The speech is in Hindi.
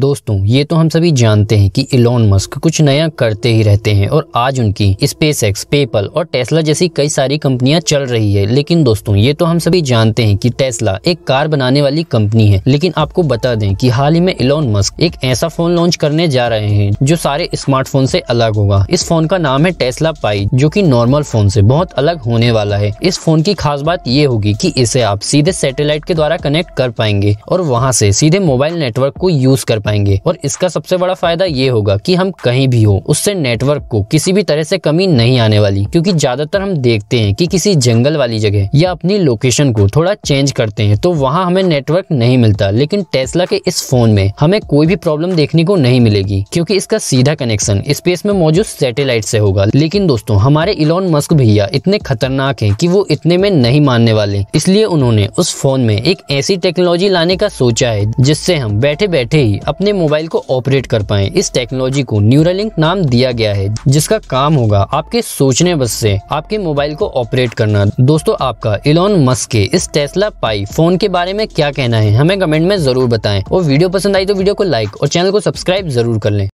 दोस्तों ये तो हम सभी जानते हैं कि इलोन मस्क कुछ नया करते ही रहते हैं और आज उनकी स्पेस एक्स पेपल और टेस्ला जैसी कई सारी कंपनियां चल रही है लेकिन दोस्तों ये तो हम सभी जानते हैं कि टेस्ला एक कार बनाने वाली कंपनी है लेकिन आपको बता दें कि हाल ही में इलोन मस्क एक ऐसा फोन लॉन्च करने जा रहे हैं जो सारे स्मार्टफोन से अलग होगा इस फोन का नाम है टेस्ला पाई जो की नॉर्मल फोन से बहुत अलग होने वाला है इस फोन की खास बात ये होगी की इसे आप सीधे सेटेलाइट के द्वारा कनेक्ट कर पाएंगे और वहाँ से सीधे मोबाइल नेटवर्क को यूज कर पाएंगे और इसका सबसे बड़ा फायदा ये होगा कि हम कहीं भी हो उससे नेटवर्क को किसी भी तरह से कमी नहीं आने वाली क्योंकि ज्यादातर हम देखते हैं कि किसी जंगल वाली जगह या अपनी लोकेशन को थोड़ा चेंज करते हैं तो वहाँ हमें नेटवर्क नहीं मिलता लेकिन टेस्ला के इस फोन में हमें कोई भी प्रॉब्लम देखने को नहीं मिलेगी क्योंकि इसका सीधा कनेक्शन स्पेस में मौजूद सैटेलाइट से होगा लेकिन दोस्तों हमारे इलॉन मस्क भैया इतने खतरनाक हैं कि वो इतने में नहीं मानने वाले इसलिए उन्होंने उस फोन में एक ऐसी टेक्नोलॉजी लाने का सोचा है जिससे हम बैठे बैठे ही अपने मोबाइल को ऑपरेट कर पाए इस टेक्नोलॉजी को न्यूरालिंक नाम दिया गया है जिसका काम होगा आपके सोचने बस से आपके मोबाइल को ऑपरेट करना दोस्तों आपका इलोन मस्क के इस टेस्ला पाई फोन के बारे में क्या कहना है हमें कमेंट में जरूर बताएं और वीडियो पसंद आई तो वीडियो को लाइक और चैनल को सब्सक्राइब जरूर कर लें